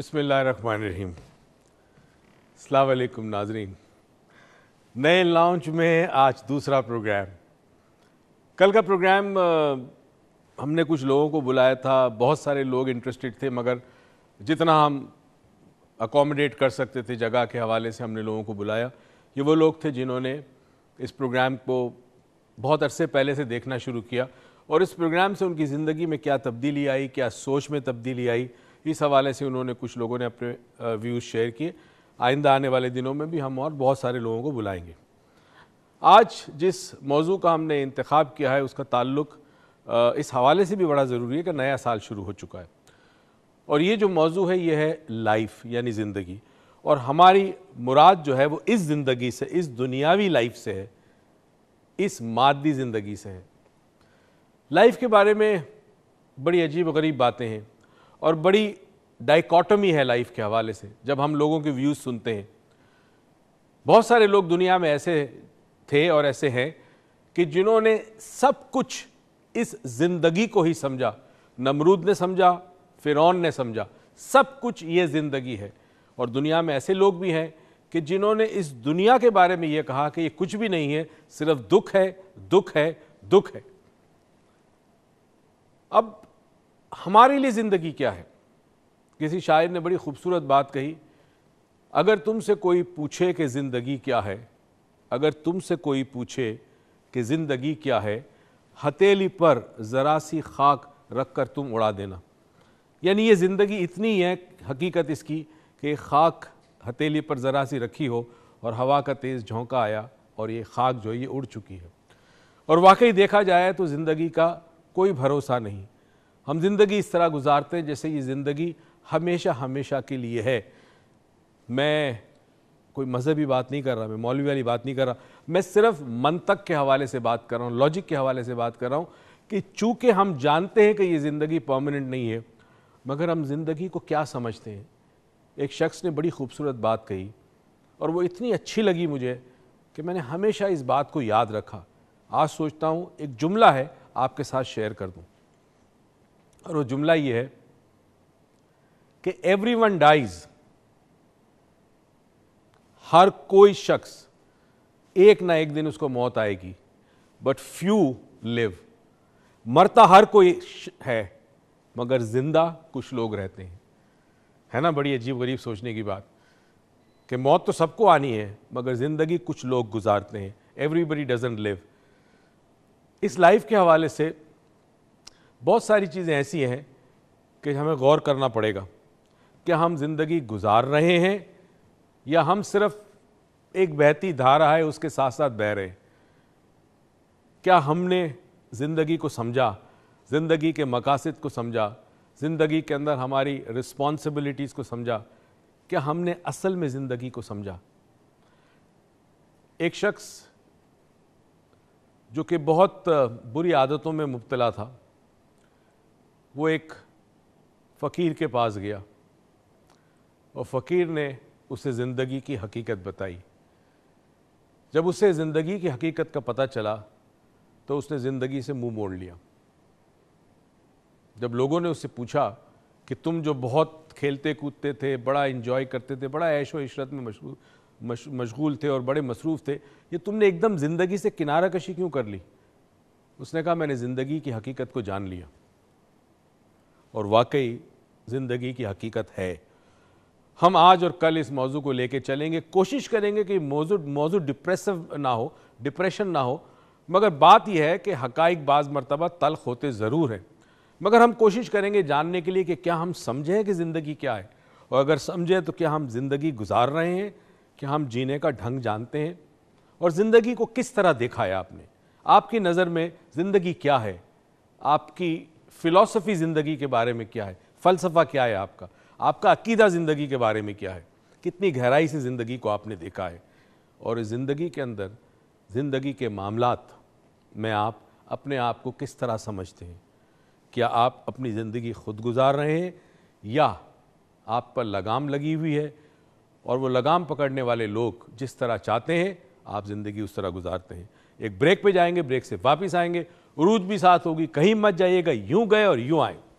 बिसमीम अलैक्म नाजरीन नए लॉन्च में आज दूसरा प्रोग्राम कल का प्रोग्राम हमने कुछ लोगों को बुलाया था बहुत सारे लोग इंटरेस्टेड थे मगर जितना हम अकोमोडेट कर सकते थे जगह के हवाले से हमने लोगों को बुलाया ये वो लोग थे जिन्होंने इस प्रोग्राम को बहुत अरसे पहले से देखना शुरू किया और इस प्रोग्राम से उनकी ज़िंदगी में क्या तब्दीली आई क्या सोच में तब्दीली आई इस हवाले से उन्होंने कुछ लोगों ने अपने व्यूज़ शेयर किए आइंदा आने वाले दिनों में भी हम और बहुत सारे लोगों को बुलाएंगे आज जिस मौजू का हमने इंतखब किया है उसका ताल्लुक इस हवाले से भी बड़ा ज़रूरी है कि नया साल शुरू हो चुका है और ये जो मौजू है ये है लाइफ यानी ज़िंदगी और हमारी मुराद जो है वो इस ज़िंदगी से इस दुनियावी लाइफ से है इस मादी ज़िंदगी से है लाइफ के बारे में बड़ी अजीब गरीब बातें हैं और बड़ी डाइकॉटमी है लाइफ के हवाले से जब हम लोगों के व्यूज़ सुनते हैं बहुत सारे लोग दुनिया में ऐसे थे और ऐसे हैं कि जिन्होंने सब कुछ इस ज़िंदगी को ही समझा नमरूद ने समझा फिरौन ने समझा सब कुछ ये ज़िंदगी है और दुनिया में ऐसे लोग भी हैं कि जिन्होंने इस दुनिया के बारे में यह कहा कि ये कुछ भी नहीं है सिर्फ दुख है दुख है दुख है अब हमारे लिए ज़िंदगी क्या है किसी शायर ने बड़ी खूबसूरत बात कही अगर तुमसे कोई पूछे कि ज़िंदगी क्या है अगर तुमसे कोई पूछे कि ज़िंदगी क्या है हथेली पर ज़रा सी खाक रख कर तुम उड़ा देना यानी ये ज़िंदगी इतनी है हकीकत इसकी कि खाक हथेली पर ज़रा सी रखी हो और हवा का तेज़ झोंका आया और ये खाक जो है ये उड़ चुकी है और वाकई देखा जाए तो ज़िंदगी का कोई भरोसा नहीं हम ज़िंदगी इस तरह गुजारते हैं जैसे ये ज़िंदगी हमेशा हमेशा के लिए है मैं कोई मजहबी बात नहीं कर रहा मैं मौलवी वाली बात नहीं कर रहा मैं सिर्फ मंतक के हवाले से बात कर रहा हूँ लॉजिक के हवाले से बात कर रहा हूँ कि चूंकि हम जानते हैं कि ये ज़िंदगी परमानेंट नहीं है मगर हम ज़िंदगी को क्या समझते हैं एक शख्स ने बड़ी खूबसूरत बात कही और वो इतनी अच्छी लगी मुझे कि मैंने हमेशा इस बात को याद रखा आज सोचता हूँ एक जुमला है आपके साथ शेयर कर दूँ और वो जुमला ये है कि एवरी वन डाइज हर कोई शख्स एक ना एक दिन उसको मौत आएगी बट फ्यू लिव मरता हर कोई है मगर जिंदा कुछ लोग रहते हैं है ना बड़ी अजीब गरीब सोचने की बात कि मौत तो सबको आनी है मगर ज़िंदगी कुछ लोग गुजारते हैं एवरीबडी डजेंट लिव इस लाइफ के हवाले से बहुत सारी चीज़ें ऐसी हैं कि हमें गौर करना पड़ेगा कि हम ज़िंदगी गुजार रहे हैं या हम सिर्फ एक बहती धारा है उसके साथ साथ बह रहे हैं क्या हमने ज़िंदगी को समझा ज़िंदगी के मकासद को समझा ज़िंदगी के अंदर हमारी रिस्पॉन्सिबिलिटीज़ को समझा क्या हमने असल में ज़िंदगी को समझा एक शख्स जो कि बहुत बुरी आदतों में मुबतला था वो एक फ़कीर के पास गया और फ़कीर ने उसे ज़िंदगी की हकीकत बताई जब उसे ज़िंदगी की हकीकत का पता चला तो उसने ज़िंदगी से मुंह मोड़ लिया जब लोगों ने उससे पूछा कि तुम जो बहुत खेलते कूदते थे बड़ा इन्जॉय करते थे बड़ा ऐशो इशरत में मशगूल मशगूल थे और बड़े मसरूफ़ थे ये तुमने एकदम ज़िंदगी से किनारा कशी क्यों कर ली उसने कहा मैंने ज़िंदगी की हकीकत को जान लिया और वाकई ज़िंदगी की हकीकत है हम आज और कल इस मौजू को लेके चलेंगे कोशिश करेंगे कि मौजू मौजू डिप्रेसिव ना हो डिप्रेशन ना हो मगर बात यह है कि हकाइक बाज़ मरतबा तलख होते ज़रूर हैं मगर हम कोशिश करेंगे जानने के लिए कि क्या हम समझें कि ज़िंदगी क्या है और अगर समझें तो क्या हम ज़िंदगी गुजार रहे हैं क्या हम जीने का ढंग जानते हैं और ज़िंदगी को किस तरह देखा है आपने आपकी नज़र में ज़िंदगी क्या है आपकी फिलोसफी ज़िंदगी के बारे में क्या है फ़लसफ़ा क्या है आपका आपका अकीदा ज़िंदगी के बारे में क्या है कितनी गहराई से ज़िंदगी को आपने देखा है और ज़िंदगी के अंदर ज़िंदगी के मामला में आप अपने आप को किस तरह समझते हैं क्या आप अपनी ज़िंदगी खुद गुजार रहे हैं या आप पर लगाम लगी हुई है और वो लगाम पकड़ने वाले लोग जिस तरह चाहते हैं आप ज़िंदगी उस तरह गुजारते हैं एक ब्रेक पे जाएंगे ब्रेक से वापस आएंगे उरूज भी साथ होगी कहीं मत जाइएगा यूं गए और यूं आए